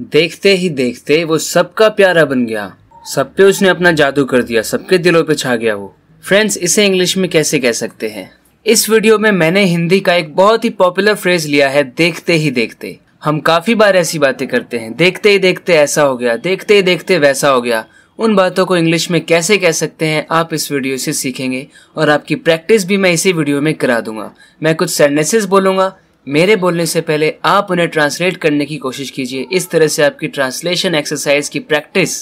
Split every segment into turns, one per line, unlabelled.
देखते ही देखते वो सबका प्यारा बन गया सब पे उसने अपना जादू कर दिया सबके दिलों पे छा गया वो फ्रेंड्स इसे इंग्लिश में कैसे कह सकते हैं इस वीडियो में मैंने हिंदी का एक बहुत ही पॉपुलर फ्रेज लिया है देखते ही देखते हम काफी बार ऐसी बातें करते हैं देखते ही देखते ऐसा हो गया देखते ही देखते वैसा हो गया उन बातों को इंग्लिश में कैसे कह सकते हैं आप इस वीडियो से सीखेंगे और आपकी प्रैक्टिस भी मैं इसी वीडियो में करा दूंगा मैं कुछ सेंटेंसेस बोलूंगा मेरे बोलने से पहले आप उन्हें ट्रांसलेट करने की कोशिश कीजिए इस तरह से आपकी ट्रांसलेशन एक्सरसाइज की प्रैक्टिस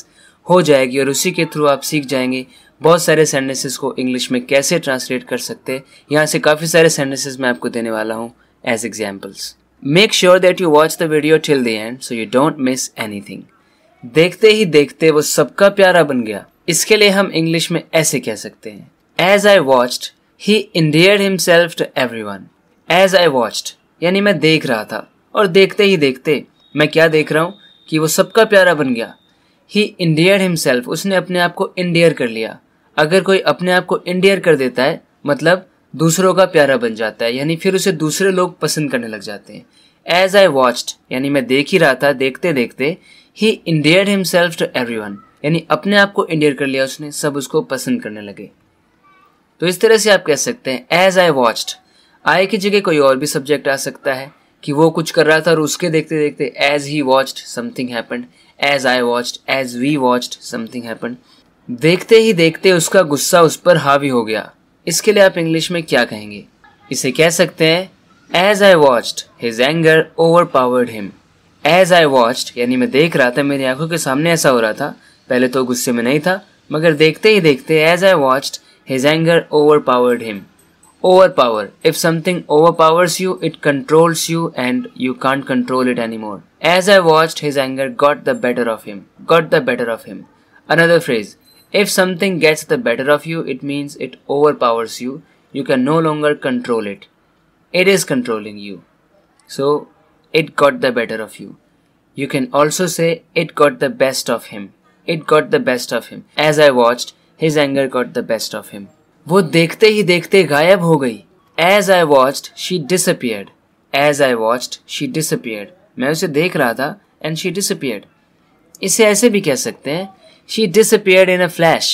हो जाएगी और उसी के थ्रू आप सीख जाएंगे बहुत सारे सेंटेंसेस को इंग्लिश में कैसे ट्रांसलेट कर सकते हैं यहाँ से काफ़ी सारे सेंटेंसेस मैं आपको देने वाला हूँ as examples make sure that you watch the video till the end so you don't miss any देखते ही देखते वो सबका प्यारा बन गया इसके लिए हम इंग्लिश में ऐसे कह सकते हैं as I watched he endeared himself to everyone as I watched यानी मैं देख रहा था और देखते ही देखते मैं क्या देख रहा हूँ कि वो सबका प्यारा बन गया ही इंडियर हिमसेल्फ उसने अपने आप को इंडियर कर लिया अगर कोई अपने आप को इंडियर कर देता है मतलब दूसरों का प्यारा बन जाता है यानी फिर उसे दूसरे लोग पसंद करने लग जाते हैं एज आई वॉच्ड यानी मैं देख ही रहा था देखते देखते ही endeared himself to everyone यानी अपने आप को इंडियर कर लिया उसने सब उसको पसंद करने लगे तो इस तरह से आप कह सकते हैं एज आई वॉच्ड आई की जगह कोई और भी सब्जेक्ट आ सकता है कि वो कुछ कर रहा था और उसके देखते देखते as he watched something happen as I watched as we watched something happen देखते ही देखते उसका गुस्सा उस पर हावी हो गया इसके लिए आप इंग्लिश में क्या कहेंगे इसे कह सकते हैं as I watched his anger overpowered him as I watched यानी मैं देख रहा था मेरी आंखों के सामने ऐसा हो रहा था पहले तो गुस्से में नहीं था मगर देखते ही देखते as I watched his anger overpowered him overpower. If something overpowers you, it controls you and you can't control it anymore. As I watched, his anger got the better of him. Got the better of him. Another phrase. If something gets the better of you, it means it overpowers you. You can no longer control it. It is controlling you. So, it got the better of you. You can also say, it got the best of him. It got the best of him. As I watched, his anger got the best of him. वो देखते ही देखते गायब हो गई as I watched she disappeared as I watched she disappeared मैं उसे देख रहा था एंड शी डिसअपियर्ड इसे ऐसे भी कह सकते हैं she disappeared in a flash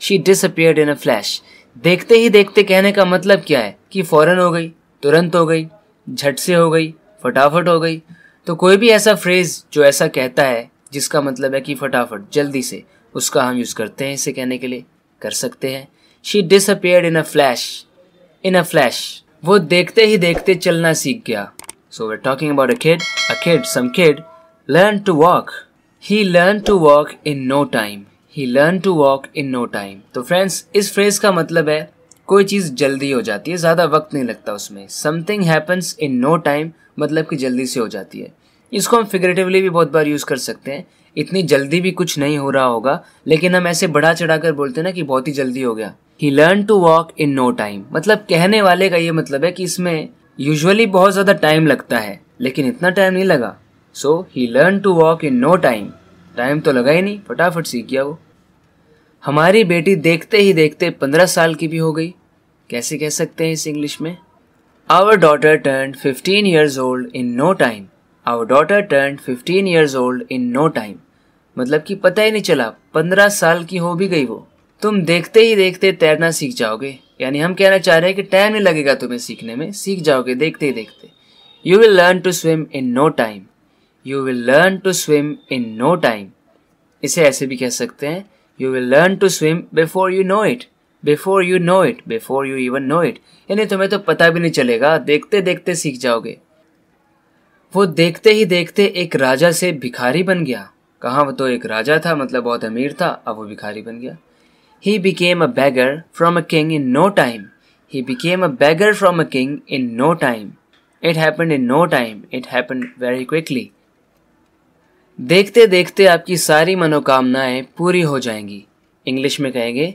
she disappeared in a flash देखते ही देखते कहने का मतलब क्या है कि फौरन हो गई तुरंत हो गई झट से हो गई फटाफट हो गई तो कोई भी ऐसा फ्रेज जो ऐसा कहता है जिसका मतलब है कि फटाफट जल्दी से उसका हम यूज़ करते हैं इसे कहने के लिए कर सकते हैं she disappear in a flash in a flash वो देखते ही देखते चलना सीख गया so we talking about a kid a kid some kid learn to walk he learn to walk in no time he learn to walk in no time तो friends इस phrase का मतलब है कोई चीज़ जल्दी हो जाती है ज़्यादा वक्त नहीं लगता उसमें something happens in no time मतलब कि जल्दी से हो जाती है इसको हम फिगरेटिवली भी बहुत बार यूज़ कर सकते हैं इतनी जल्दी भी कुछ नहीं हो रहा होगा लेकिन हम ऐसे बढ़ा चढ़ा कर बोलते हैं ना कि बहुत ही जल्दी हो गया he learn to walk in no time मतलब कहने वाले का ये मतलब है कि इसमें यूजली बहुत ज़्यादा टाइम लगता है लेकिन इतना टाइम नहीं लगा so he learn to walk in no time time तो लगा ही नहीं फटाफट सीख गया वो हमारी बेटी देखते ही देखते पंद्रह साल की भी हो गई कैसे कह सकते हैं इस इंग्लिश में our daughter turn fifteen years old in no time our daughter turn fifteen years old in no time मतलब कि पता ही नहीं चला पंद्रह साल की हो भी गई वो तुम देखते ही देखते तैरना सीख जाओगे यानी हम कहना चाह रहे हैं कि टाइम नहीं लगेगा तुम्हें सीखने में सीख जाओगे देखते ही देखते you will learn to swim in no time you will learn to swim in no time इसे ऐसे भी कह सकते हैं you will learn to swim before you know it before you know it before you even know it यानी तुम्हें तो पता भी नहीं चलेगा देखते देखते सीख जाओगे वो देखते ही देखते एक राजा से भिखारी बन गया कहाँ वो तो एक राजा था मतलब बहुत अमीर था अब वो भिखारी बन गया He became a beggar from a king in no time. He became a beggar from a king in no time. It happened in no time. It happened very quickly. देखते देखते आपकी सारी मनोकामनाएं पूरी हो जाएंगी इंग्लिश में कहेंगे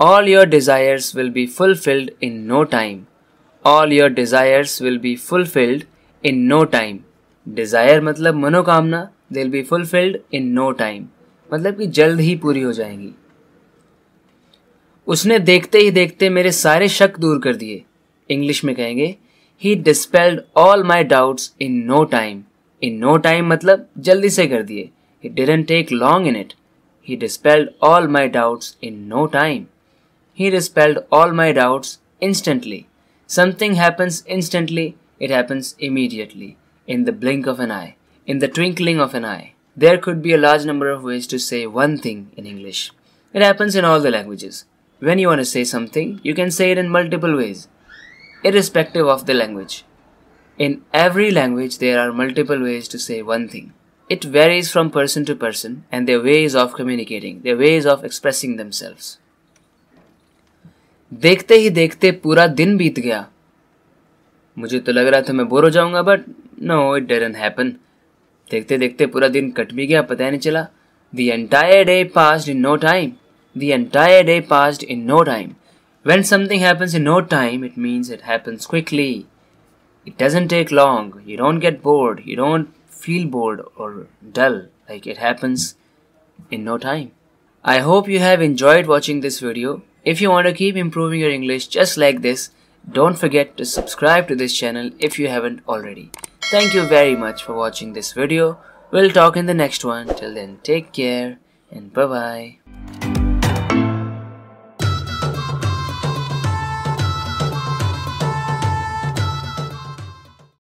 all your desires will be fulfilled in no time all your desires will be fulfilled in no time desire मतलब मनोकामना दिल be fulfilled in no time मतलब कि जल्द ही पूरी हो जाएंगी उसने देखते ही देखते मेरे सारे शक दूर कर दिए इंग्लिश में कहेंगे he dispelled all my doubts in no time in no time मतलब जल्दी से कर दिए he didn't take long in it he dispelled all my doubts in no time he dispelled all my doubts instantly something happens instantly it happens immediately in the blink of an eye in the twinkling of an eye there could be a large number of ways to say one thing in English it happens in all the languages When you want to say something, you can say it in multiple ways, irrespective of the language. In every language, there are multiple ways to say one thing. It varies from person to person and their ways of communicating, their ways of expressing themselves. देखते ही देखते पूरा दिन बीत गया मुझे तो लग रहा था मैं बोर हो जाऊंगा but no it didn't happen देखते देखते पूरा दिन कट भी गया पता नहीं चला the entire day pass in no time the entire day passed in no time. When something happens in no time, it means it happens quickly. It doesn't take long. You don't get bored. You don't feel bored or dull. Like it happens in no time. I hope you have enjoyed watching this video. If you want to keep improving your English just like this, don't forget to subscribe to this channel if you haven't already. Thank you very much for watching this video. We'll talk in the next one. Till then, take care and bye-bye.